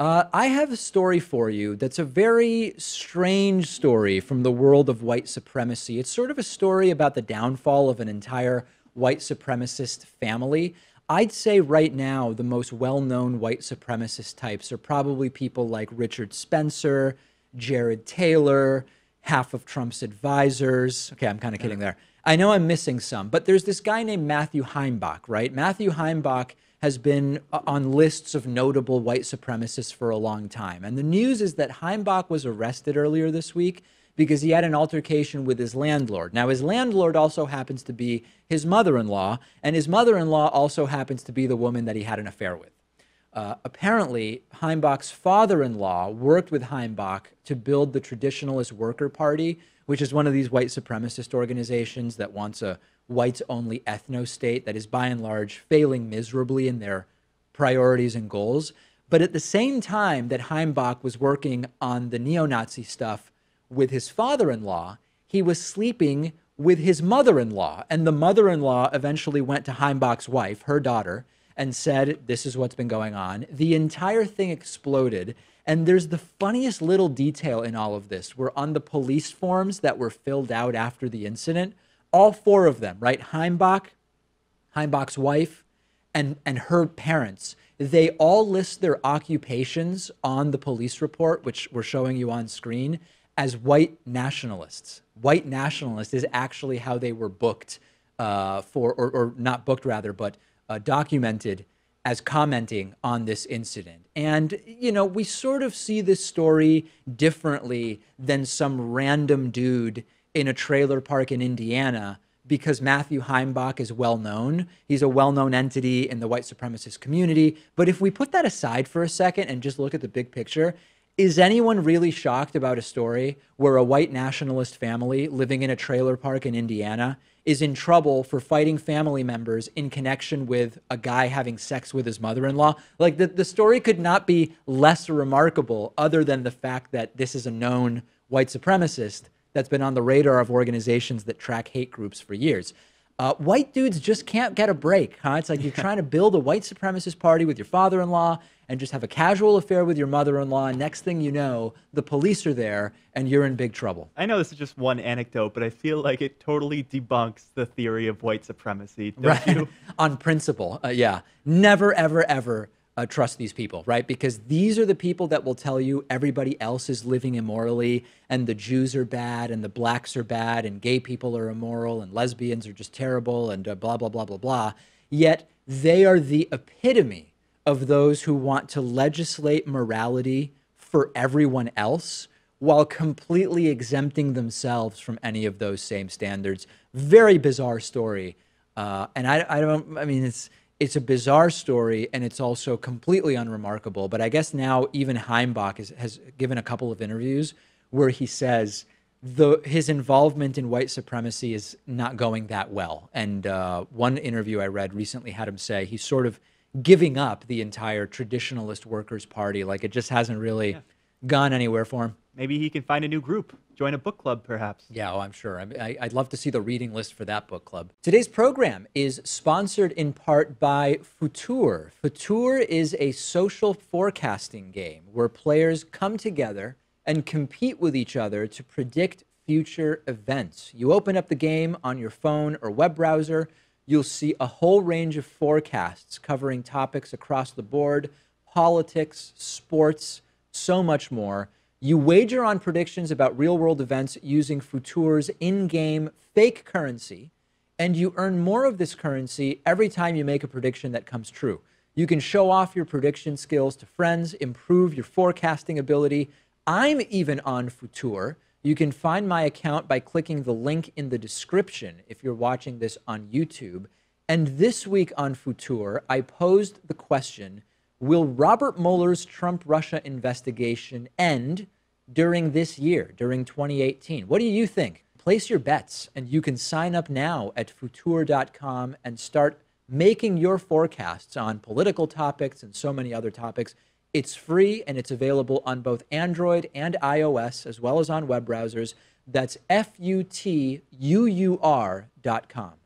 Uh, I have a story for you that's a very strange story from the world of white supremacy. It's sort of a story about the downfall of an entire white supremacist family. I'd say right now, the most well known white supremacist types are probably people like Richard Spencer, Jared Taylor, half of Trump's advisors. Okay, I'm kind of kidding there. I know I'm missing some, but there's this guy named Matthew Heimbach, right? Matthew Heimbach has been uh, on lists of notable white supremacists for a long time. And the news is that Heimbach was arrested earlier this week because he had an altercation with his landlord. Now, his landlord also happens to be his mother in law, and his mother in law also happens to be the woman that he had an affair with. Uh, apparently, Heimbach's father in law worked with Heimbach to build the Traditionalist Worker Party, which is one of these white supremacist organizations that wants a whites only ethno state that is by and large failing miserably in their priorities and goals. But at the same time that Heimbach was working on the neo Nazi stuff with his father in law, he was sleeping with his mother in law. And the mother in law eventually went to Heimbach's wife, her daughter, and said, This is what's been going on. The entire thing exploded. And there's the funniest little detail in all of this. We're on the police forms that were filled out after the incident all four of them, right? Heimbach, Heimbach's wife, and, and her parents, they all list their occupations on the police report, which we're showing you on screen, as white nationalists. White nationalist is actually how they were booked uh, for, or, or, not booked rather, but uh, documented as commenting on this incident. And, you know, we sort of see this story differently than some random dude in a trailer park in Indiana because Matthew Heimbach is well known. He's a well known entity in the white supremacist community. But if we put that aside for a second and just look at the big picture, is anyone really shocked about a story where a white nationalist family living in a trailer park in Indiana is in trouble for fighting family members in connection with a guy having sex with his mother in law? Like the, the story could not be less remarkable, other than the fact that this is a known white supremacist that's been on the radar of organizations that track hate groups for years. Uh, white dudes just can't get a break, huh? It's like you're trying to build a white supremacist party with your father in law and just have a casual affair with your mother in law. next thing you know, the police are there and you're in big trouble. I know this is just one anecdote, but I feel like it totally debunks the theory of white supremacy, right? On principle, uh, yeah. Never, ever, ever uh, trust these people, right? Because these are the people that will tell you everybody else is living immorally and the Jews are bad and the blacks are bad and gay people are immoral and lesbians are just terrible and uh, blah, blah, blah, blah, blah. Yet they are the epitome of those who want to legislate morality for everyone else while completely exempting themselves from any of those same standards. Very bizarre story. Uh, and I, I don't, I mean, it's, it's a bizarre story and it's also completely unremarkable. But I guess now even Heimbach is, has given a couple of interviews where he says the his involvement in white supremacy is not going that well. And uh, one interview I read recently had him say he's sort of giving up the entire traditionalist workers' party, like it just hasn't really yeah. gone anywhere for him. Maybe he can find a new group join a book club, perhaps. Yeah, oh, I'm sure. I, would love to see the reading list for that book club. Today's program is sponsored in part by Futur. Futur is a social forecasting game where players come together and compete with each other to predict future events. You open up the game on your phone or web browser. You'll see a whole range of forecasts covering topics across the board politics, sports, so much more. You wager on predictions about real world events using Futur's in game fake currency, and you earn more of this currency every time you make a prediction that comes true. You can show off your prediction skills to friends, improve your forecasting ability. I'm even on Futur. You can find my account by clicking the link in the description if you're watching this on YouTube. And this week on Futur, I posed the question Will Robert Mueller's Trump Russia investigation end during this year, during 2018? What do you think? Place your bets, and you can sign up now at futur.com and start making your forecasts on political topics and so many other topics. It's free and it's available on both Android and iOS, as well as on web browsers. That's F U T U U R.com.